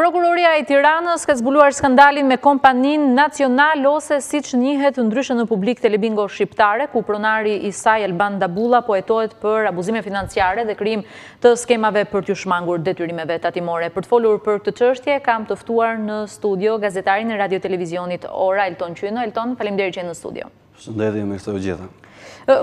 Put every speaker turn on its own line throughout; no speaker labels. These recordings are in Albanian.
Prokuroria e Tiranës ka zbuluar skandalin me kompanin nacional ose si që njëhet të ndryshën në publik të lebingo shqiptare, ku pronari Isai Elban Dabula po etohet për abuzime financiare dhe krim të skemave për të shmangur detyrimeve tatimore. Për të folur për të qështje, kam tëftuar në studio gazetarin e radio-televizionit Ora Elton Qyno. Elton, falim deri që e në studio.
e me të gjitha.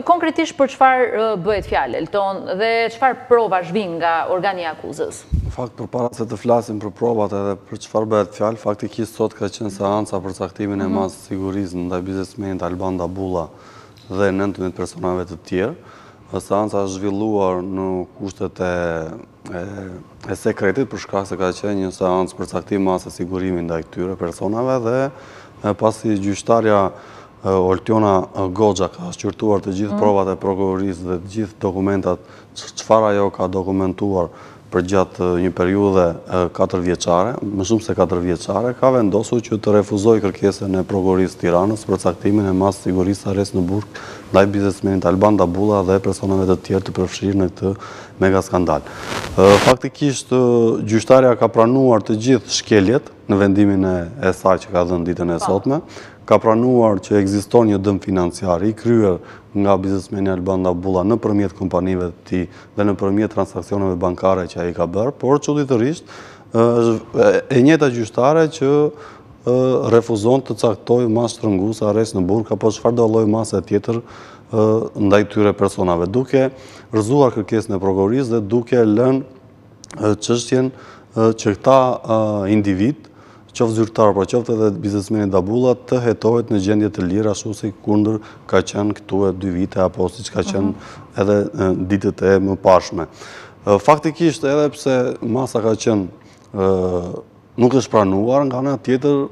Konkretisht për qëfar bëhet fjallë, Elton, dhe qëfar prova shvinga organi akuzës?
fakt për para se të flasim për probat edhe për qëfar bëhet fjalë, faktikisht sot ka qenë seansa për caktimin e mhm. masë sigurizm dhe biznesmenit Alban Dabula dhe 19 personave të tjerë. Seansa është zhvilluar në kushtet e, e, sekretit për shkak se ka qenë një seans për caktim masë sigurimin dhe këtyre personave dhe pasi gjyshtarja Oltiona Goxha ka shqyrtuar të gjithë mhm. provat probat e prokurorisë dhe të gjithë dokumentat që, qëfar ajo ka dokumentuar për gjatë eh, një periude 4 eh, vjeqare, më shumë se 4 vjeqare, ka vendosu që të refuzoj kërkesën e prokurisë tiranës për caktimin e masë sigurisë ares në burkë ndaj bizesmenit Alban Dabula dhe personave të tjerë të përfshirë në këtë mega skandal. Eh, faktikisht, gjyshtarja ka pranuar të gjithë shkeljet në vendimin e saj që ka dhënë ditën e sotme, ka pranuar që eksiston një dëm financiar i kryer nga biznesmeni Albanda Dabula në përmjet kompanive të ti dhe në përmjet transakcioneve bankare që a i ka bërë, por që ditërrisht e njëta gjyshtare që refuzon të caktoj mas të rëngu sa res në burka, po që fardaloj mas e tjetër ndaj tyre personave. Duke rëzuar kërkes në progoris dhe duke lën qështjen që këta individ qoftë zyrtar apo qoftë edhe biznesmeni i dabulla të hetohet në gjendje të lirë ashtu si kundër ka qenë këtu e 2 vite apo siç ka mhm. qenë edhe ditët e pashme. Faktikisht edhe pse masa ka qenë nuk është pranuar nga nga tjetër,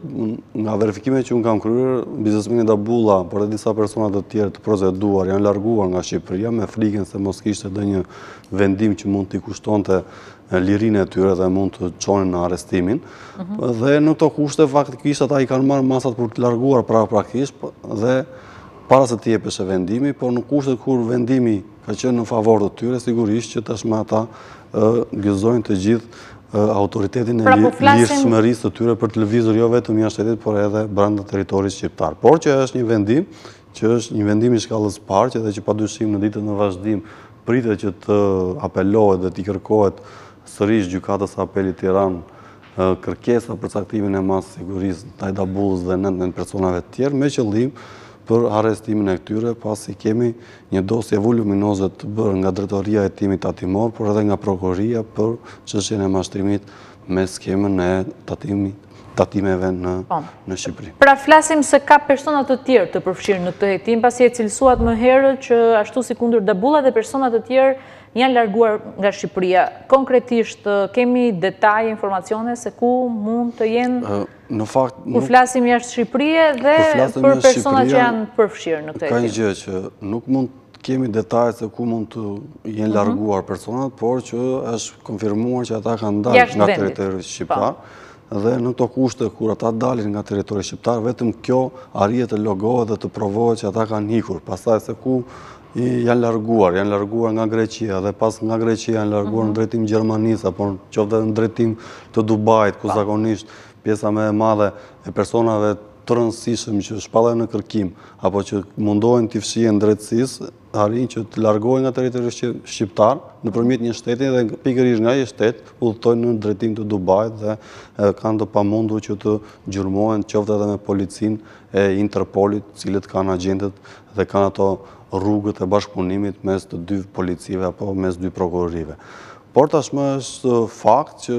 nga verifikime që unë kam kryrë, biznesmeni Dabula, për edhe disa personat të tjerë të prozeduar, janë larguar nga Shqipëria me frikën se mos kishtë dhe një vendim që mund t'i kushton të eh, lirin e tyre dhe mund të qonin në arestimin. Mhm. Dhe në të kushte faktikisht, ata i kanë marë masat për të larguar pra praktisht dhe para se t'i e vendimi, por në kushte kur vendimi ka qenë në favor të tyre, sigurisht që tashma ata eh, gëzojnë të gjithë autoritetin e virshmërisë pra po të tyre për të lëvizur jo vetëm një ashtetit, por edhe brenda teritorisë shqiptar. Por që është një vendim, që është një vendim i shkallës parë, që dhe që pa dushim në ditët në vazhdim, pritë që të apelohet dhe t'i kërkohet sërish gjukatës apelit t'iran, kërkesa për saktimin e masë sigurisë taj dabuz dhe nëndën personave të tjerë, me qëllim, për arestimin e këtyre, pasi kemi një dosje voluminozët të bërë nga drejtoria e timit tatimor, por edhe nga prokoria për qështjen e mashtrimit me skemen e tatimit tatimeve po. në Shqipëri.
Pra flasim se ka personat të tjerë të përfshirë në të jetim, pasi e cilësuat më herë që ashtu si kundur dëbula dhe personat të tjerë janë larguar nga Shqipëria. Konkretisht, kemi detaj, informacione se ku mund të jenë
Në fakt, nuk... flasim
jashtë Shqipërie dhe për persona që janë përfshirë në këtë e Ka një
gjë që nuk mund kemi detaj se ku mund të jenë mhm. larguar personat, por që është konfirmuar që ata kanë dalë nga teritori Shqipëra, po. dhe në të kushte kur ata dalin nga teritori Shqiptar, vetëm kjo arjet e logohet dhe të provohet që ata kanë hikur, pasaj se ku janë larguar, janë larguar nga Greqia, dhe pas nga Greqia janë larguar në mhm. drejtim Gjermanisa, apo në dhe në drejtim të Dubajt, ku zakonisht pjesa me madhe e personave të rëndësishëm që shpallajnë në kërkim, apo që mundohen të fshien në drejtsis, harin që të largohen nga teritori shqiptar, në përmjet një shtetin dhe pikërish nga shtet, u dhëtojnë në drejtim të Dubajt dhe kanë të pamundu që të gjurmojnë qovë dhe me policin e Interpolit, cilët kanë agendet dhe kanë ato rrugët e bashkëpunimit mes të dy policive apo mes dy prokurorive. Por tashmë është fakt që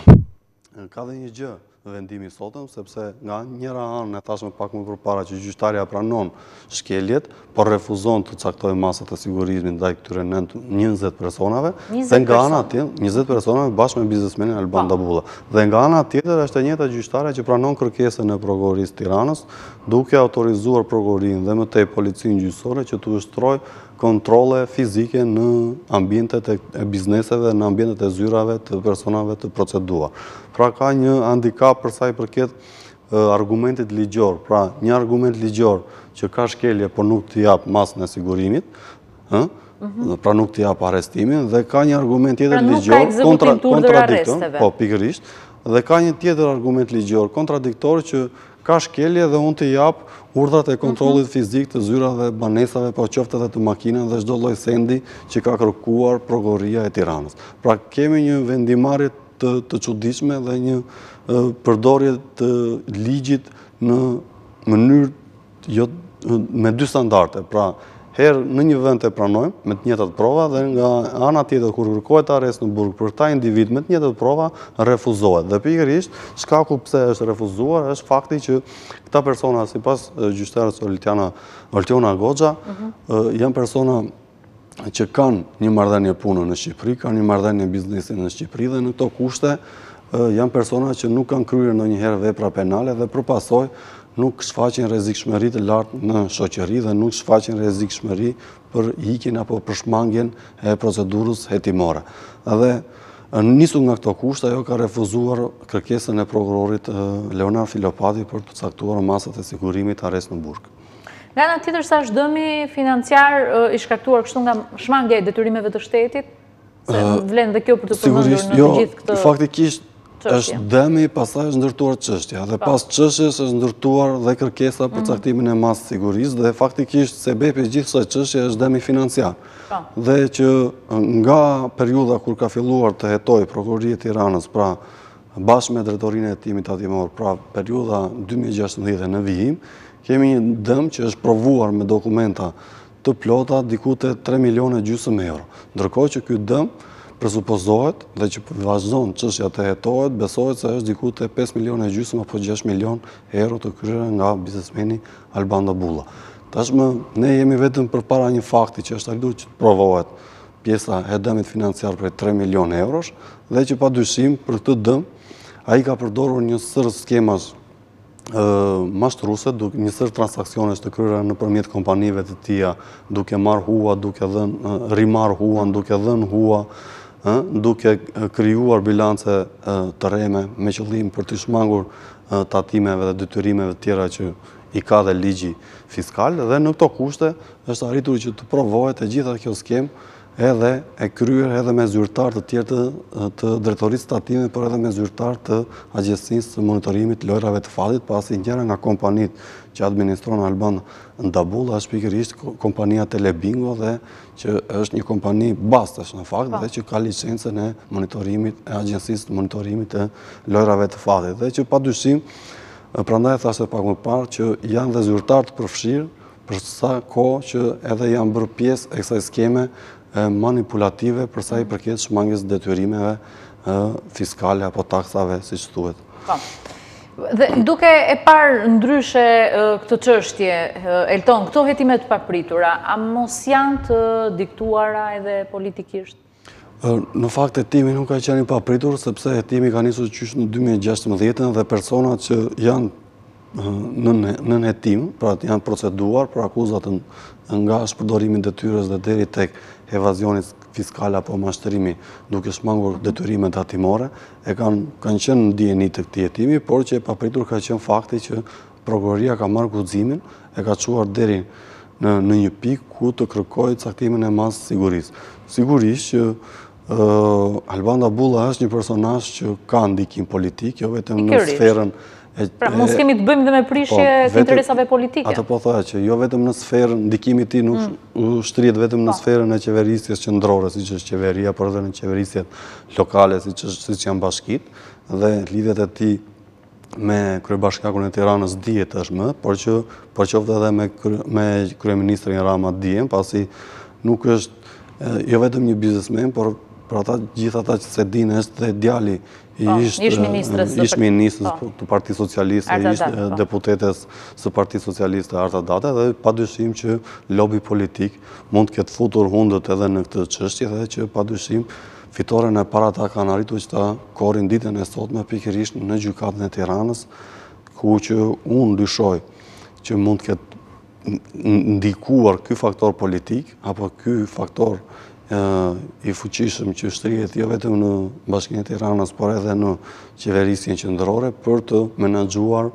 ka dhe një gjërë vendimi sotëm, sepse nga njëra anë, në tashme pak më përpara që gjyqtarja pranon shkeljet, por refuzon të caktoj masat e sigurizmin dhe i këtyre 20 personave, dhe nga anë atje, 20 personave bashkë me biznesmenin Alban po. Dabula. Dhe nga anë atjetër është e njëta gjyqtarja që pranon kërkesën e progoris tiranës, duke autorizuar progorin dhe më tej policin gjyqësore që të ështëroj kontrole fizike në ambjentet e bizneseve, në ambjentet e zyrave të personave të procedua. Pra ka një handika përsa i përket argumentit ligjor, pra një argument ligjor që ka shkelje për po nuk të japë masën e sigurimit, mhm. pra nuk të japë arestimin, dhe ka një argument tjetër pra ligjor, kontradiktor, po pikërisht, dhe ka një tjetër argument ligjor, kontradiktor që ka shkelje dhe unë të japë urdrat e kontrolit mhm. fizik të zyra dhe banesave për po qoftet e të makinën dhe shdo loj sendi që ka kërkuar progoria e tiranës. Pra kemi një vendimarit të qudishme dhe një përdorje të ligjit në mënyrë jo, me dy standarte. Pra herë në një vend të pranojmë me të njëtët prova dhe nga ana tjetët kur kërkojt arrest në burg për ta individ me të njëtët prova refuzohet. Dhe pikërisht, shka ku pëse është refuzuar, është fakti që këta persona, si pas gjyshtarës Olitjana Valtjona Gogja, janë persona që kanë një mardhenje punë në Shqipëri, kanë një mardhenje biznesi në Shqipëri dhe në këto kushte janë persona që nuk kanë kryrë në njëherë vepra penale dhe përpasoj nuk shfaqin rezik shmeri të lartë në shoqeri dhe nuk shfaqin rezik shmeri për hikin apo për e procedurës hetimore. Dhe njësu nga këto kusht, ajo ka refuzuar kërkesën e prokurorit Leonar Filopati për të caktuar masat e sigurimit ares në burkë.
Nga në të tërsa, shdëmi financiar ishkaktuar kështu nga shmangje e detyrimeve të shtetit? Se vlen dhe kjo për të përmëndur në të jo, gjithë
këtë është dëmi, pasaj është ndërtuar qështja, dhe po. pas qështjes është ndërtuar dhe kërkesa për mhm. caktimin e masë siguris, dhe faktikisht se bepi gjithësa qështje është dëmi financiar po. Dhe që nga periuda kur ka filluar të hetoj Prokurorie Tiranës, pra bashkë me dretorin e timit atimor, pra periuda 2016 në vijim, kemi një dëmë që është provuar me dokumenta të plota dikute 3 milione gjusëm euro. Ndërkoj që këtë dëmë presupozohet dhe që vazhdojnë qështja të jetohet, besohet se është diku të 5 milion e gjysëm apo 6 milion euro të kryrën nga bizesmeni Albanda Bulla. Tashme, ne jemi vetëm për para një fakti që është aldur që të provohet pjesa e dëmit financiar për 3 milion eurosh dhe që pa dyshim për të dëm, a i ka përdorur një sërë skemas mashtë ruse, një sërë transakcionës të kryrën në përmjet kompanive të tia, duke marë hua, duke dhenë, rimarë hua, duke dhenë hua, duke kryuar bilance të reme me qëllim për të shmangur tatimeve dhe dytyrimeve tjera që i ka dhe ligji fiskal dhe në këto kushte është arritur që të provohet e gjitha kjo skem edhe e kryer edhe me zyrtar të tjertë të të tatime për edhe me zyrtar të agjesinës të monitorimit lojrave të fatit pasi njëra nga kompanit që administronë Alban në Dabula, është pikërishtë kompania Telebingo dhe që është një kompani bastësh në fakt po. dhe që ka licencën e monitorimit, e agjensisë të monitorimit e lojrave të fatit. Dhe që pa dyshim, prandaj e thashtë e pak më parë, që janë dhe zyrtartë përfshirë për sa ko që edhe janë bërë pjesë e kësaj skeme manipulative përsa i përket shmangis detyrimeve fiskale apo taksave, si që thuet. Po.
Dhe duke e parë ndryshe këtë qështje, Elton, këto jetimet papritura, a mos janë të diktuara edhe politikisht?
Në fakt, jetimi nuk ka qenë papritur, sepse jetimi ka njësu qyshë në 2016 dhe personat që janë në jetim, pra të janë proceduar për akuzat nga shpërdorimin dhe tyres dhe deri tek evazionit fiskale apo mashtërimi duke shmangur detyrimet atimore, e kanë qenë në DNI të këti jetimi, por që e papritur ka qenë fakti që prokuroria ka marrë guzimin, e ka quar deri në një pik ku të kërkoj caktimin e masë sigurisë. Sigurisht që Albanda Bulla është një personash që ka ndikim politik, jo vetëm në sferën... Pra, mos kemi të
bëjmë dhe me prishje po, të interesave politike. Ato
po thoja që jo vetëm në sferën, ndikimi ti nuk mm. shtrijet vetëm në po. sferën e qeverisjes qëndrore, si që është qeveria, por edhe në qeverisjet lokale, si që janë bashkit, dhe lidhjet e ti me Kryebashkakun e Tiranës djetë është më, por që përqofte po edhe me Kryeministrin Rama dhjem, pasi nuk është, jo vetëm një biznesmen, por për ata gjitha ta që se dinë është dhe djali Po, ishtë ministrës po. të Parti Socialiste, ishtë po. deputetes së Parti Socialiste Arta Date, dhe pa dyshim që lobby politik mund këtë futur hundët edhe në këtë qështje, dhe që pa dyshim fitoren e para ta kanë arritu që ta korin ditën e sot me pikirisht në gjukatën e tiranës, ku që unë dyshoj që mund këtë ndikuar këj faktor politik, apo këj faktor i fuqishëm që shtrijet jo vetëm në bashkinë të Iranës, por edhe në qeverisjen qëndërore për të menagjuar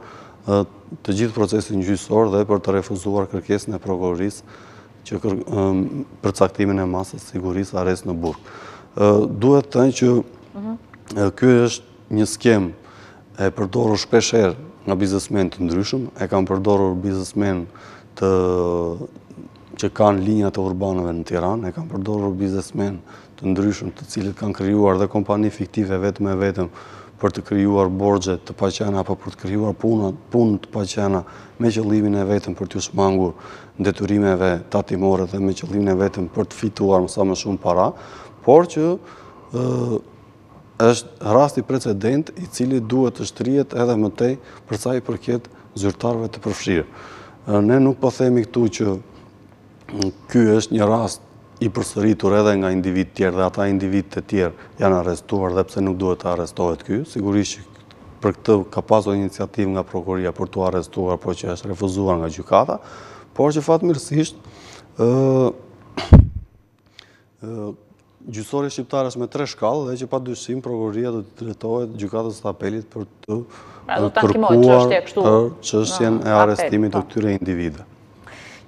të gjithë procesin gjysor dhe për të refuzuar kërkes në prokuroris që përcaktimin e masës siguris ares në burg. Duhet të në
që
kjo është një skem e përdoru shpesher nga biznesmen të ndryshëm, e kam përdoru biznesmen që kanë linjat e urbaneve në Tiranë, e kanë përdorur biznesmen të ndryshëm të cilët kanë krijuar dhe kompani fiktive vetëm e vetëm për të krijuar borxhe të paqena apo për të krijuar punë, punë të paqena me qëllimin e vetëm për të shmangur deturimeve tatimore dhe me qëllimin e vetëm për të fituar sa më shumë para, por që është rasti precedent i cili duhet të shtrihet edhe më tej për sa i përket zyrtarëve të përfshirë. Ne nuk po themi këtu që Ky është një rast i përsëritur edhe nga individ tjerë dhe ata individ të tjerë janë arestuar dhe pse nuk duhet të arestohet ky. Sigurisht që për këtë ka pasur iniciativë nga prokuroria për të arestuar, por që është refuzuar nga gjykata, por që fatmirësisht gjysori shqiptar është me tre shkallë dhe që pa dyshim prokuroria do të tretohet gjykatës të apelit për të tërkuar që është e arestimit të po. këtyre individet.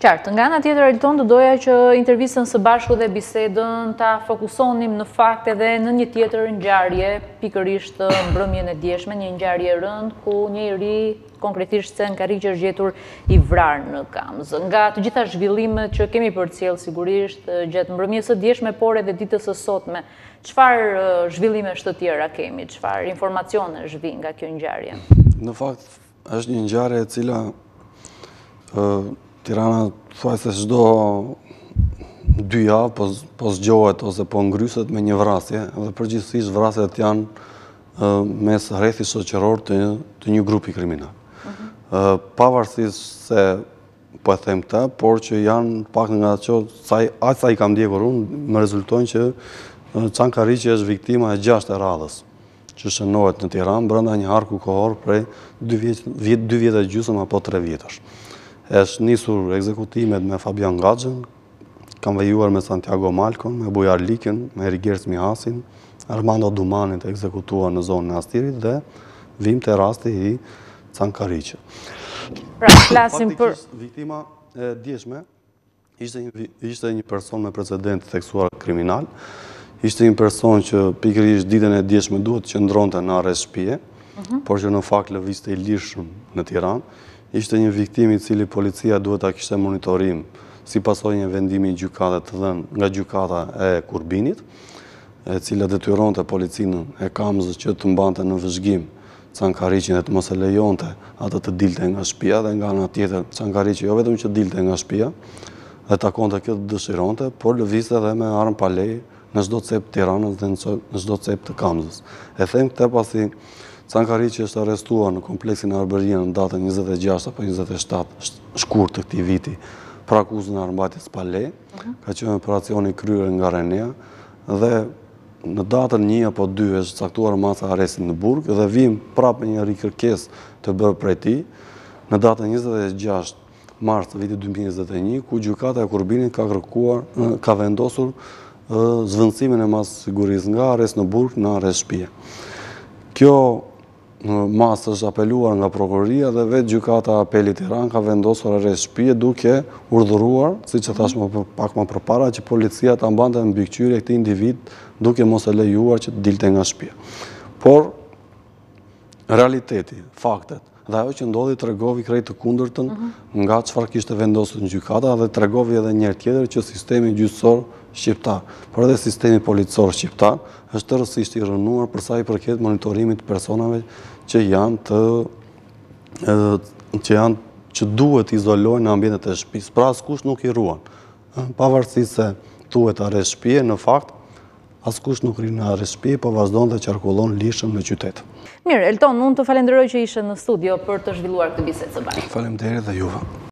Qartë, nga nga tjetër e tonë doja që intervjisën së bashku dhe bisedën ta fokusonim në fakt edhe në një tjetër njëjarje, pikërisht uh, në e djeshme, një njëjarje rënd, ku një i ri konkretisht se në karikë që është gjetur i vrarë në kamzë. Nga të gjitha zhvillime që kemi për cilë sigurisht uh, gjetë mbrëmje së djeshme, por edhe ditës së sotme, qëfar uh, zhvillime shtë tjera kemi, qëfar informacione zhvi nga kjo njëjarje?
Në fakt, është një njëjarje e cila Tirana, thuaj se shdo dy javë, po, po zgjohet ose po ngryset me një vrasje, dhe përgjithësisht vrasjet janë mes rethi shoqeror të një grupi kriminal. Mhm. Pavarësisht se po e them të, por që janë pak nga që, aqë sa i kam djekur unë, me rezultojnë që qanë është viktima e gjasht e radhës, që shënohet në Tiran, brënda një harku kohor prej dy vjetë e gjusëm apo tre vjetësh është nisur ekzekutimet me Fabian Gajën, kam vejuar me Santiago Malkon, me Bujar Likin, me Rigers Mihasin, Armando Dumanit e ekzekutuar në zonë në Astirit dhe vim të rasti i Cankariqë.
Pra, klasim për... Faktikisht,
viktima e djeshme ishte një person me precedent teksuar kriminal, ishte një person që pikrish ditën e djeshme duhet që ndronte në areshpje, mhm. por që në fakt lëviste i lirshëm në Tiran, ishte një viktimi cili policia duhet a kishte monitorim si pasoj një vendimi gjukata të dhenë nga gjukata e kurbinit, e cila detyron të policinë e kamzës që të mbante në vëzhgim cankariqin e të mos e lejon të atë të dilte nga shpia dhe nga nga tjetër cankariqin jo vetëm që dilte nga shpia dhe takon të këtë dëshiron të, por lëviste dhe me armë palej në shdo cep tiranës dhe në shdo cep të kamzës. E them këte pasi, Sankari që është arestua në kompleksin e arbërgjën në datën 26 apo 27 shkur të këti viti, pra kuzën e armbatit s'pale, mhm. ka qënë operacioni kryrë nga Renea, dhe në datën një apo dy është caktuar masa arestin në burg, dhe vim prapë një rikërkes të bërë prej ti, në datën 26 mars të vitit 2021, ku gjukata e kurbinit ka kërkuar, ka vendosur zvëndësimin e masë sigurisë nga arest në burg në arest shpje. Kjo masë është apeluar nga prokuroria dhe vetë gjukata apelit i ranë ka vendosur arrest shpije duke urdhuruar, si që tashmë pak më përpara, që policia të ambante në bikqyri e këti individ duke mos e lejuar që të dilte nga shpije. Por, realiteti, faktet, dhe ajo që ndodhi të regovi krejtë të kundërtën mhm. nga qëfar kishtë vendosur në gjukata dhe të regovi edhe njërë tjetër që sistemi gjysorë shqiptar, për edhe sistemi policor shqiptar, është të rësisht i rënuar përsa i përket monitorimit personave që janë të që janë që duhet izolojnë në ambjendet e shpis, pra askush nuk i ruan. Pavarësi se duhet arrest shpije, në fakt, askush nuk rinë arrest shpije, po vazhdojnë dhe qarkullon lishëm në qytetë.
Mirë, Elton, unë të falenderoj që ishe në studio për të zhvilluar këtë biset së
bajë. Falemderi dhe juve.